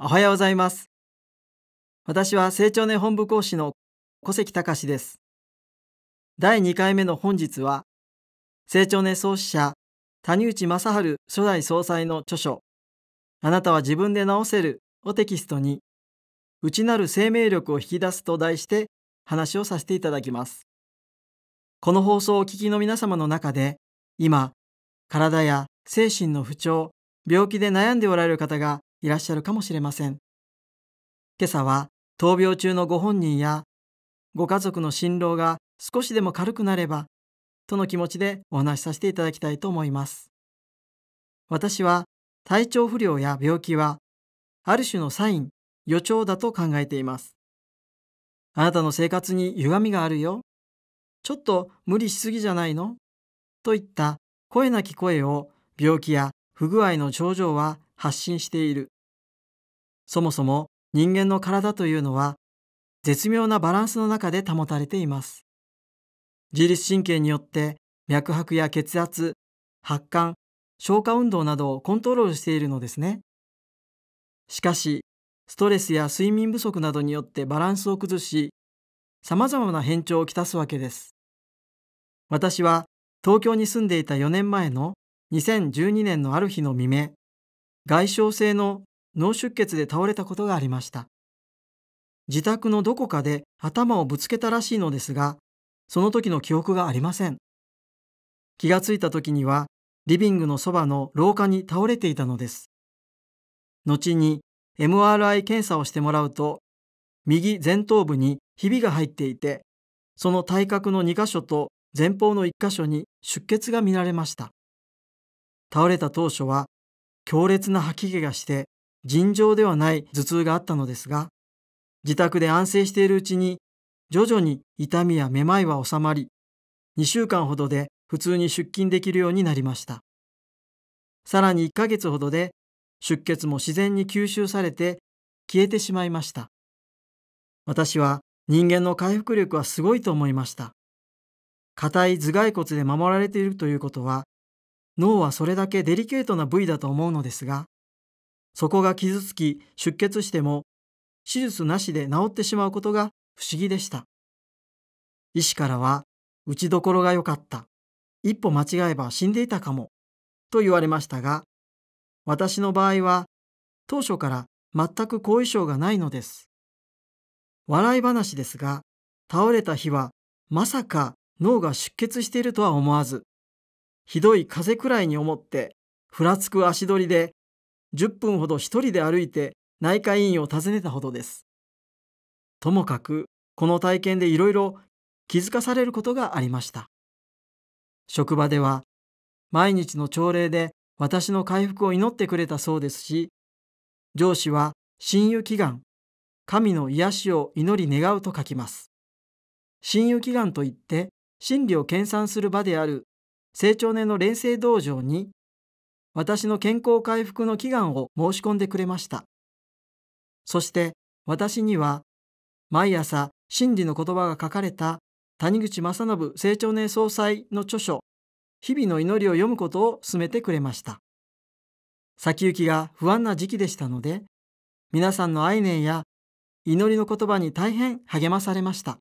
おはようございます。私は成長年本部講師の小関隆です。第2回目の本日は、成長年創始者、谷内正春初代総裁の著書、あなたは自分で治せるをテキストに、内なる生命力を引き出すと題して話をさせていただきます。この放送をお聞きの皆様の中で、今、体や精神の不調、病気で悩んでおられる方がいらっしゃるかもしれません。今朝は闘病中のご本人やご家族の心労が少しでも軽くなればとの気持ちでお話しさせていただきたいと思います。私は体調不良や病気はある種のサイン、予兆だと考えています。あなたの生活に歪みがあるよ。ちょっと無理しすぎじゃないのといった声なき声を病気や不具合の症状は発信しているそもそも人間の体というのは絶妙なバランスの中で保たれています自律神経によって脈拍や血圧発汗消化運動などをコントロールしているのですねしかしストレスや睡眠不足などによってバランスを崩しさまざまな変調をきたすわけです私は東京に住んでいた4年前の2012年のある日の未明外傷性の脳出血で倒れたことがありました。自宅のどこかで頭をぶつけたらしいのですが、その時の記憶がありません。気がついた時には、リビングのそばの廊下に倒れていたのです。後に MRI 検査をしてもらうと、右前頭部にひびが入っていて、その体格の2箇所と前方の1箇所に出血が見られました。倒れた当初は強烈な吐き気がして尋常ではない頭痛があったのですが、自宅で安静しているうちに徐々に痛みやめまいは収まり、2週間ほどで普通に出勤できるようになりました。さらに1ヶ月ほどで出血も自然に吸収されて消えてしまいました。私は人間の回復力はすごいと思いました。硬い頭蓋骨で守られているということは脳はそれだけデリケートな部位だと思うのですが、そこが傷つき出血しても、手術なしで治ってしまうことが不思議でした。医師からは、打ちどころが良かった。一歩間違えば死んでいたかも。と言われましたが、私の場合は、当初から全く後遺症がないのです。笑い話ですが、倒れた日はまさか脳が出血しているとは思わず、ひどい風くらいに思ってふらつく足取りで10分ほど一人で歩いて内科医院を訪ねたほどですともかくこの体験でいろいろ気づかされることがありました職場では毎日の朝礼で私の回復を祈ってくれたそうですし上司は親友祈願神の癒しを祈り願うと書きます親友祈願といって心理を研鑽する場である青少年の連成道場に私の健康回復の祈願を申し込んでくれましたそして私には毎朝真理の言葉が書かれた谷口正信青少年総裁の著書「日々の祈り」を読むことを勧めてくれました先行きが不安な時期でしたので皆さんの愛念や祈りの言葉に大変励まされました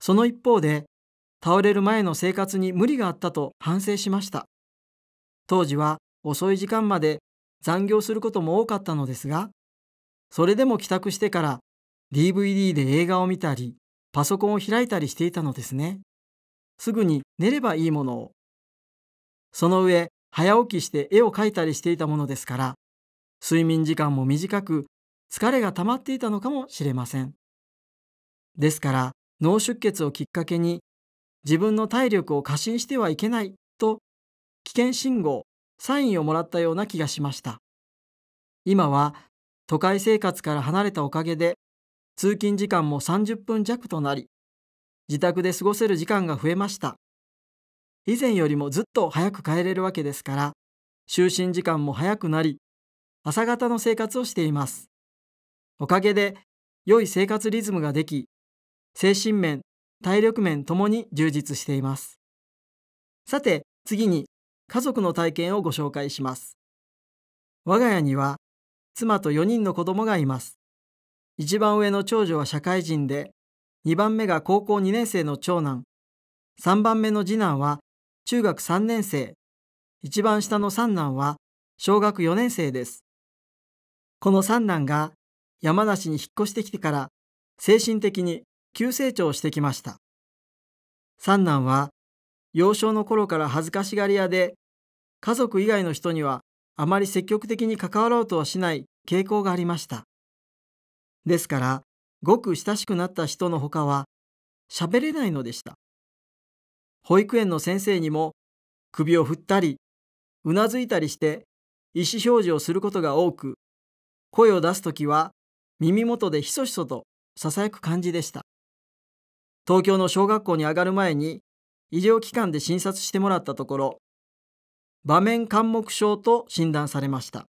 その一方で倒れる前の生活に無理があったと反省しました当時は遅い時間まで残業することも多かったのですがそれでも帰宅してから DVD で映画を見たりパソコンを開いたりしていたのですねすぐに寝ればいいものをその上早起きして絵を描いたりしていたものですから睡眠時間も短く疲れが溜まっていたのかもしれませんですから脳出血をきっかけに自分の体力を過信してはいけないと危険信号サインをもらったような気がしました今は都会生活から離れたおかげで通勤時間も30分弱となり自宅で過ごせる時間が増えました以前よりもずっと早く帰れるわけですから就寝時間も早くなり朝方の生活をしていますおかげで良い生活リズムができ精神面体力面ともに充実していますさて次に家族の体験をご紹介します我が家には妻と4人の子供がいます一番上の長女は社会人で2番目が高校2年生の長男3番目の次男は中学3年生一番下の三男は小学4年生ですこの三男が山梨に引っ越してきてから精神的に急成長してきました。三男は幼少の頃から恥ずかしがり屋で、家族以外の人にはあまり積極的に関わろうとはしない傾向がありました。ですから、ごく親しくなった人のほかは、喋れないのでした。保育園の先生にも、首を振ったり、うなずいたりして、意思表示をすることが多く、声を出すときは、耳元でひそひそとささやく感じでした。東京の小学校に上がる前に医療機関で診察してもらったところ場面緘目症と診断されました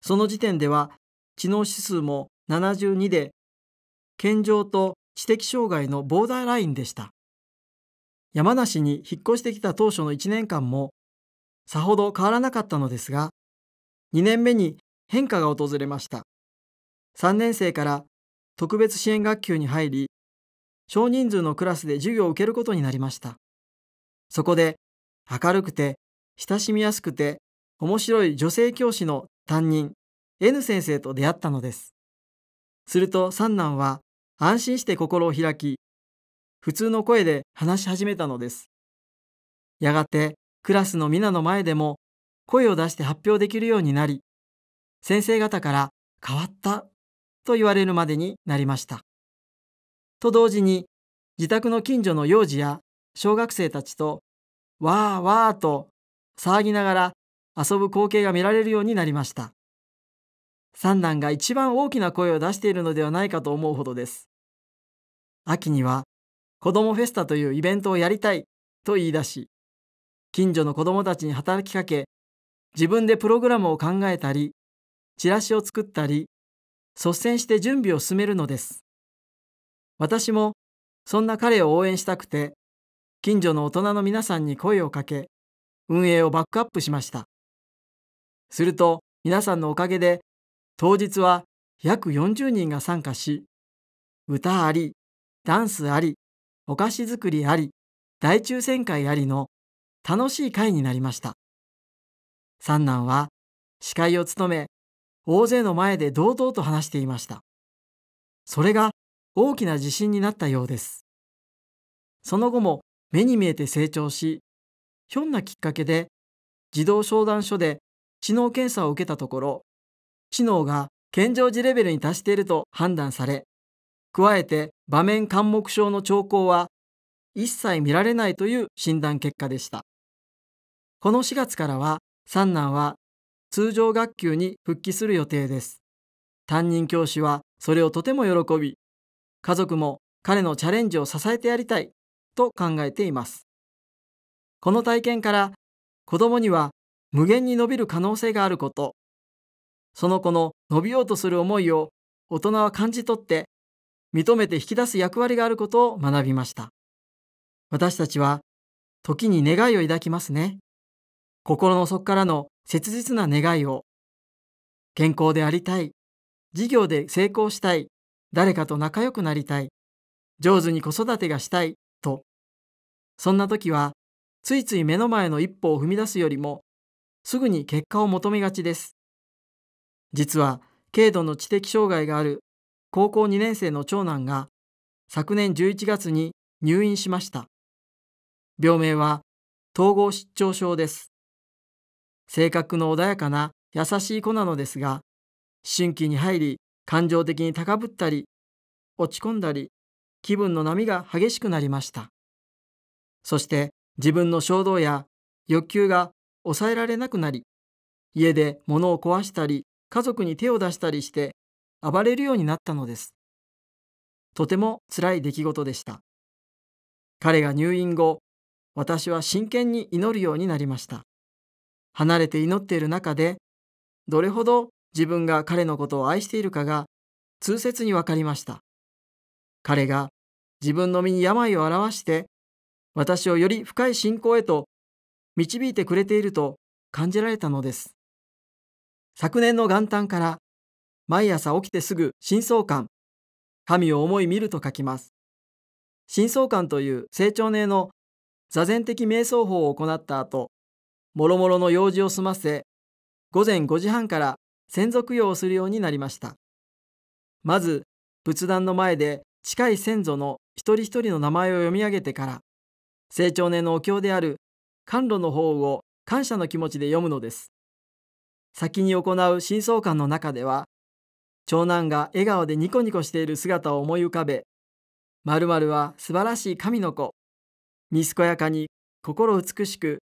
その時点では知能指数も72で健常と知的障害のボーダーラインでした山梨に引っ越してきた当初の1年間もさほど変わらなかったのですが2年目に変化が訪れました3年生から特別支援学級に入り少人数のクラスで授業を受けることになりました。そこで、明るくて、親しみやすくて、面白い女性教師の担任、N 先生と出会ったのです。すると三男は安心して心を開き、普通の声で話し始めたのです。やがてクラスの皆の前でも声を出して発表できるようになり、先生方から変わったと言われるまでになりました。と同時に自宅の近所の幼児や小学生たちとわーわーと騒ぎながら遊ぶ光景が見られるようになりました三男が一番大きな声を出しているのではないかと思うほどです秋には子どもフェスタというイベントをやりたいと言い出し近所の子どもたちに働きかけ自分でプログラムを考えたりチラシを作ったり率先して準備を進めるのです私もそんな彼を応援したくて、近所の大人の皆さんに声をかけ、運営をバックアップしました。すると、皆さんのおかげで、当日は約40人が参加し、歌あり、ダンスあり、お菓子作りあり、大抽選会ありの楽しい会になりました。三男は司会を務め、大勢の前で堂々と話していました。それが大きな自信になったようです。その後も目に見えて成長し、ひょんなきっかけで児童相談所で知能検査を受けたところ、知能が健常時レベルに達していると判断され、加えて場面監目症の兆候は一切見られないという診断結果でした。この4月からは三男は通常学級に復帰する予定です。担任教師はそれをとても喜び、家族も彼のチャレンジを支えてやりたいと考えています。この体験から子供には無限に伸びる可能性があること、その子の伸びようとする思いを大人は感じ取って認めて引き出す役割があることを学びました。私たちは時に願いを抱きますね。心の底からの切実な願いを。健康でありたい。事業で成功したい。誰かと仲良くなりたい、上手に子育てがしたいと、そんな時は、ついつい目の前の一歩を踏み出すよりも、すぐに結果を求めがちです。実は、軽度の知的障害がある高校2年生の長男が、昨年11月に入院しました。病名は、統合失調症です。性格の穏やかな優しい子なのですが、新春に入り、感情的に高ぶったり、落ち込んだり、気分の波が激しくなりました。そして自分の衝動や欲求が抑えられなくなり、家で物を壊したり、家族に手を出したりして暴れるようになったのです。とても辛い出来事でした。彼が入院後、私は真剣に祈るようになりました。離れて祈っている中で、どれほど自分が彼のことを愛しているかが痛切に分かりました。彼が自分の身に病を表して私をより深い信仰へと導いてくれていると感じられたのです。昨年の元旦から毎朝起きてすぐ真相感、神を思い見ると書きます。真相感という成長年の座禅的瞑想法を行った後、もろもろの用事を済ませ、午前5時半から先祖供養をするようになりましたまず仏壇の前で近い先祖の一人一人の名前を読み上げてから成長年のお経である甘露の方を感謝の気持ちで読むのです先に行う真相観の中では長男が笑顔でニコニコしている姿を思い浮かべ〇〇は素晴らしい神の子に健やかに心美しく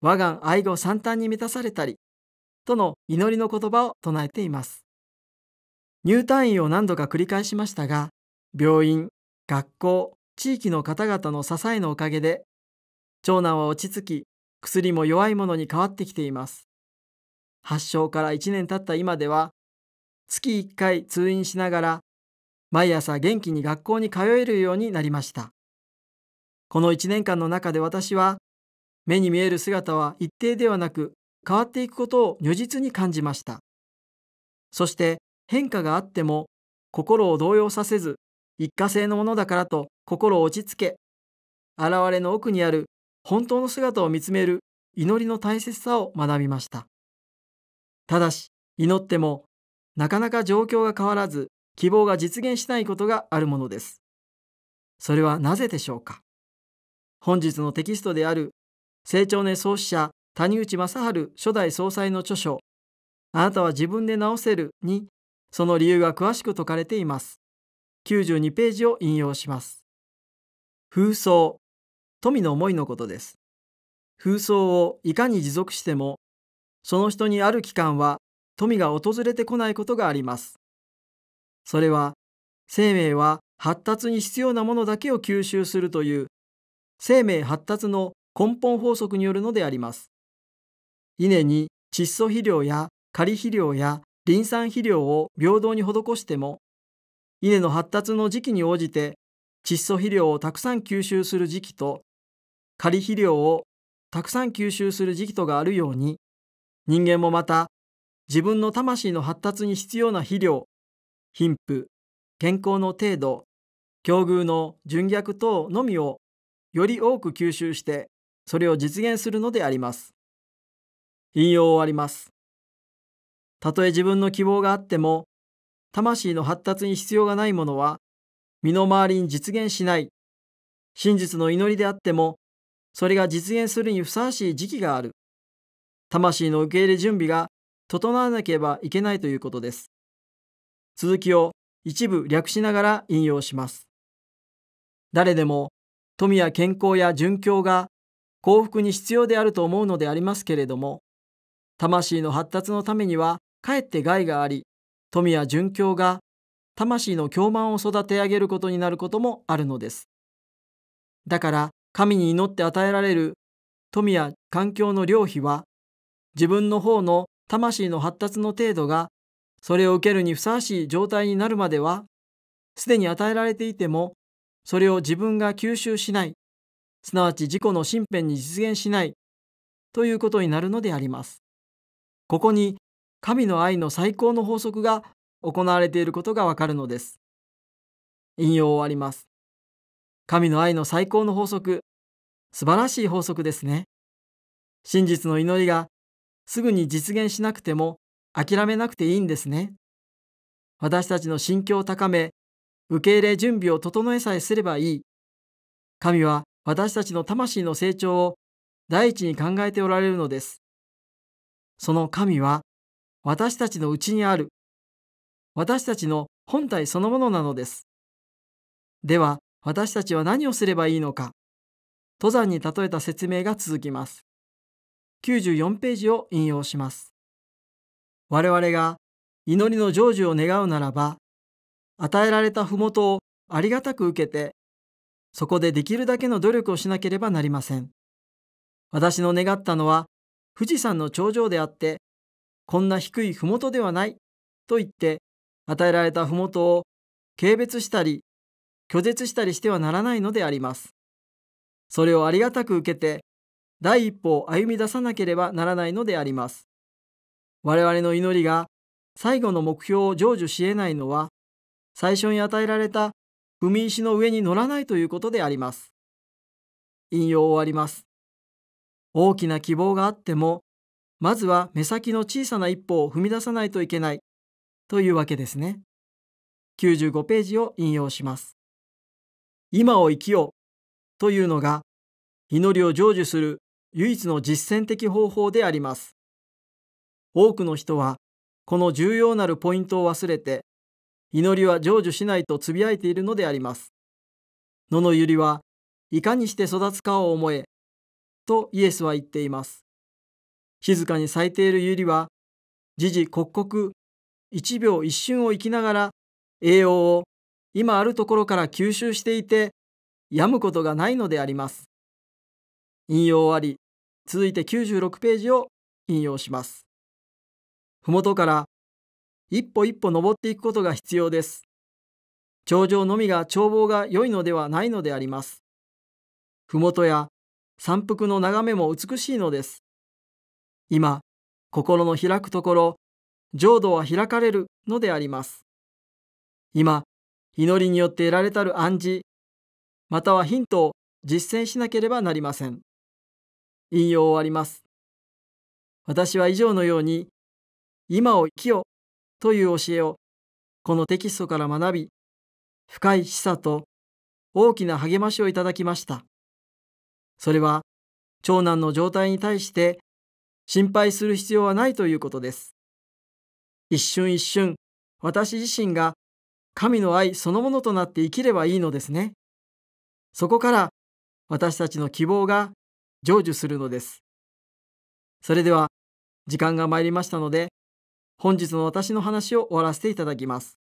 我が愛護三端に満たされたりとの祈りの言葉を唱えています入退院を何度か繰り返しましたが病院学校地域の方々の支えのおかげで長男は落ち着き薬も弱いものに変わってきています発症から1年経った今では月1回通院しながら毎朝元気に学校に通えるようになりましたこの1年間の中で私は目に見える姿は一定ではなく変わっていくことを如実に感じましたそして変化があっても心を動揺させず一過性のものだからと心を落ち着け現れの奥にある本当の姿を見つめる祈りの大切さを学びましたただし祈ってもなかなか状況が変わらず希望が実現しないことがあるものですそれはなぜでしょうか本日のテキストである成長年創始者谷内正治初代総裁の著書「あなたは自分で治せる」にその理由が詳しく説かれています。92ページを引用します。風葬富の思いのことです。風葬をいかに持続してもその人にある期間は富が訪れてこないことがあります。それは生命は発達に必要なものだけを吸収するという生命発達の根本法則によるのであります。稲に窒素肥料や仮肥料やリン酸肥料を平等に施しても、稲の発達の時期に応じて窒素肥料をたくさん吸収する時期と、仮肥料をたくさん吸収する時期とがあるように、人間もまた自分の魂の発達に必要な肥料、貧富、健康の程度、境遇の純逆等のみをより多く吸収して、それを実現するのであります。引用を終わります。たとえ自分の希望があっても、魂の発達に必要がないものは、身の回りに実現しない。真実の祈りであっても、それが実現するにふさわしい時期がある。魂の受け入れ準備が整わなければいけないということです。続きを一部略しながら引用します。誰でも富や健康や殉教が幸福に必要であると思うのでありますけれども、魂の発達のためにはかえって害があり富や殉教が魂の狂慢を育て上げることになることもあるのですだから神に祈って与えられる富や環境の良費は自分の方の魂の発達の程度がそれを受けるにふさわしい状態になるまではすでに与えられていてもそれを自分が吸収しないすなわち自己の身辺に実現しないということになるのでありますここに神の愛の最高の法則が行われていることがわかるのです。引用終わります。神の愛の最高の法則、素晴らしい法則ですね。真実の祈りがすぐに実現しなくても諦めなくていいんですね。私たちの心境を高め、受け入れ準備を整えさえすればいい。神は私たちの魂の成長を第一に考えておられるのです。その神は私たちのうちにある私たちの本体そのものなのです。では私たちは何をすればいいのか登山に例えた説明が続きます。94ページを引用します。我々が祈りの成就を願うならば、与えられた麓をありがたく受けて、そこでできるだけの努力をしなければなりません。私の願ったのは、富士山の頂上であって、こんな低い麓ではない、と言って、与えられた麓を軽蔑したり、拒絶したりしてはならないのであります。それをありがたく受けて、第一歩を歩み出さなければならないのであります。我々の祈りが最後の目標を成就し得ないのは、最初に与えられた踏み石の上に乗らないということであります。引用を終わります。大きな希望があっても、まずは目先の小さな一歩を踏み出さないといけないというわけですね。95ページを引用します。今を生きようというのが、祈りを成就する唯一の実践的方法であります。多くの人は、この重要なるポイントを忘れて、祈りは成就しないとつぶやいているのであります。野のゆりは、いかにして育つかを思え、とイエスは言っています。静かに咲いている百合は、時々刻々、一秒一瞬を生きながら、栄養を今あるところから吸収していて、病むことがないのであります。引用あり、続いて96ページを引用します。麓から一歩一歩登っていくことが必要です。頂上のみが眺望が良いのではないのであります。麓や山腹の眺めも美しいのです。今、心の開くところ、浄土は開かれるのであります。今、祈りによって得られたる暗示、またはヒントを実践しなければなりません。引用終わります。私は以上のように、今を生きよという教えを、このテキストから学び、深い示唆と大きな励ましをいただきました。それは長男の状態に対して心配する必要はないということです。一瞬一瞬、私自身が神の愛そのものとなって生きればいいのですね。そこから私たちの希望が成就するのです。それでは時間が参りましたので、本日の私の話を終わらせていただきます。